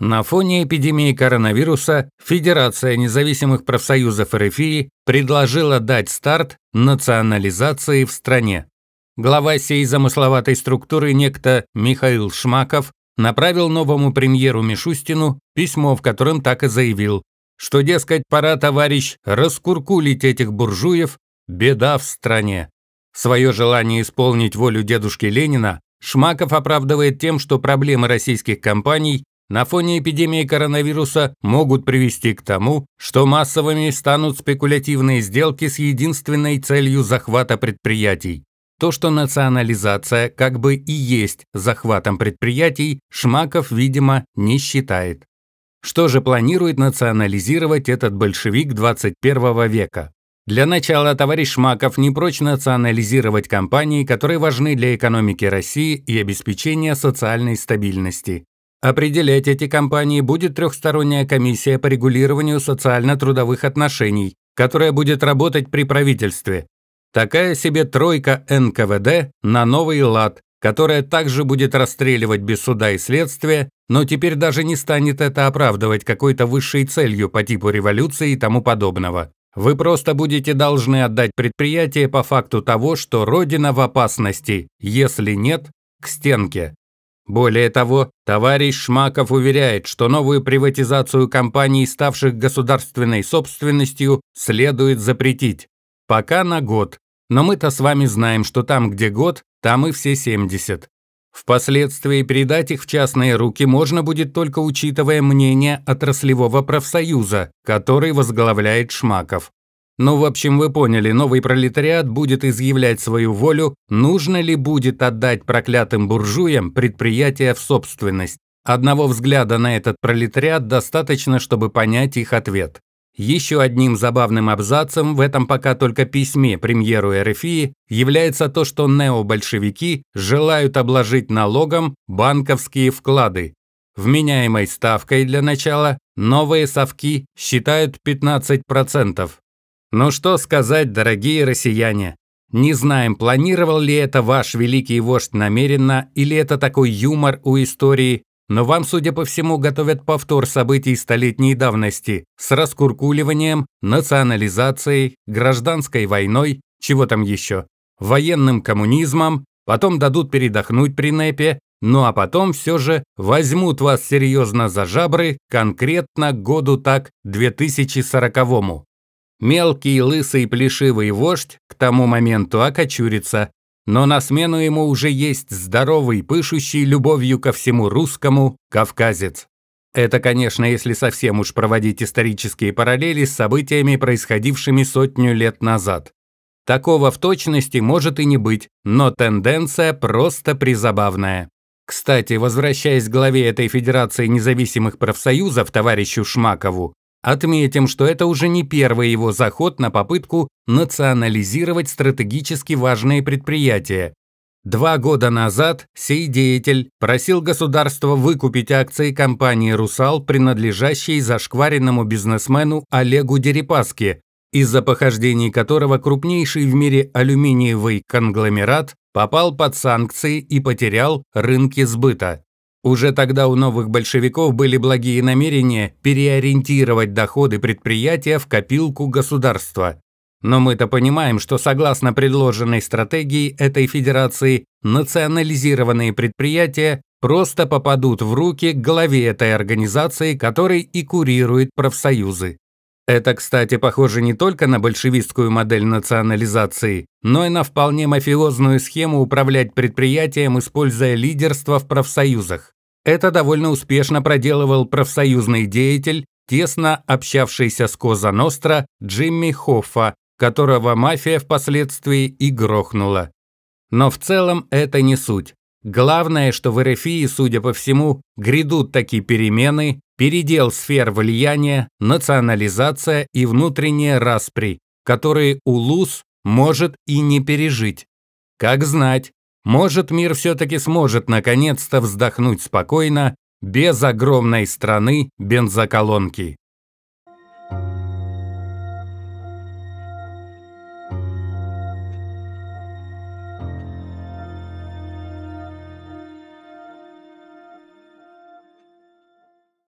На фоне эпидемии коронавируса Федерация независимых профсоюзов РФИ предложила дать старт национализации в стране. Глава сей замысловатой структуры некто Михаил Шмаков направил новому премьеру Мишустину письмо, в котором так и заявил, что, дескать, пора, товарищ, раскуркулить этих буржуев, беда в стране. Свое желание исполнить волю дедушки Ленина Шмаков оправдывает тем, что проблемы российских компаний на фоне эпидемии коронавируса могут привести к тому, что массовыми станут спекулятивные сделки с единственной целью захвата предприятий. То, что национализация как бы и есть захватом предприятий, Шмаков, видимо, не считает. Что же планирует национализировать этот большевик 21 века? Для начала товарищ Шмаков не прочь национализировать компании, которые важны для экономики России и обеспечения социальной стабильности. Определять эти компании будет трехсторонняя комиссия по регулированию социально-трудовых отношений, которая будет работать при правительстве. Такая себе тройка НКВД на новый лад, которая также будет расстреливать без суда и следствия, но теперь даже не станет это оправдывать какой-то высшей целью по типу революции и тому подобного. Вы просто будете должны отдать предприятие по факту того, что Родина в опасности, если нет, к стенке. Более того, товарищ Шмаков уверяет, что новую приватизацию компаний, ставших государственной собственностью, следует запретить. Пока на год. Но мы-то с вами знаем, что там, где год, там и все 70. Впоследствии передать их в частные руки можно будет только учитывая мнение отраслевого профсоюза, который возглавляет Шмаков. Ну, в общем, вы поняли, новый пролетариат будет изъявлять свою волю, нужно ли будет отдать проклятым буржуям предприятия в собственность. Одного взгляда на этот пролетариат достаточно, чтобы понять их ответ. Еще одним забавным абзацем в этом пока только письме премьеру РФИ является то, что необольшевики желают обложить налогом банковские вклады. Вменяемой ставкой для начала новые совки считают 15%. Ну что сказать, дорогие россияне? Не знаем, планировал ли это ваш великий вождь намеренно, или это такой юмор у истории, но вам, судя по всему, готовят повтор событий столетней давности с раскуркуливанием, национализацией, гражданской войной, чего там еще, военным коммунизмом, потом дадут передохнуть при НЭПе, ну а потом все же возьмут вас серьезно за жабры конкретно году так 2040-му. Мелкий, лысый, плешивый вождь к тому моменту окочурится, но на смену ему уже есть здоровый, пышущий любовью ко всему русскому кавказец. Это, конечно, если совсем уж проводить исторические параллели с событиями, происходившими сотню лет назад. Такого в точности может и не быть, но тенденция просто призабавная. Кстати, возвращаясь к главе этой Федерации независимых профсоюзов, товарищу Шмакову, Отметим, что это уже не первый его заход на попытку национализировать стратегически важные предприятия. Два года назад сей деятель просил государство выкупить акции компании «Русал», принадлежащей зашкваренному бизнесмену Олегу Дерипаске, из-за похождений которого крупнейший в мире алюминиевый конгломерат попал под санкции и потерял рынки сбыта. Уже тогда у новых большевиков были благие намерения переориентировать доходы предприятия в копилку государства. Но мы-то понимаем, что согласно предложенной стратегии этой федерации, национализированные предприятия просто попадут в руки к главе этой организации, который и курирует профсоюзы. Это, кстати, похоже не только на большевистскую модель национализации, но и на вполне мафиозную схему управлять предприятием, используя лидерство в профсоюзах. Это довольно успешно проделывал профсоюзный деятель, тесно общавшийся с Коза Ностра Джимми Хоффа, которого мафия впоследствии и грохнула. Но в целом это не суть. Главное, что в РФИ, судя по всему, грядут такие перемены, передел сфер влияния, национализация и внутренняя распри, которые УЛУС может и не пережить. Как знать, может мир все-таки сможет наконец-то вздохнуть спокойно, без огромной страны бензоколонки.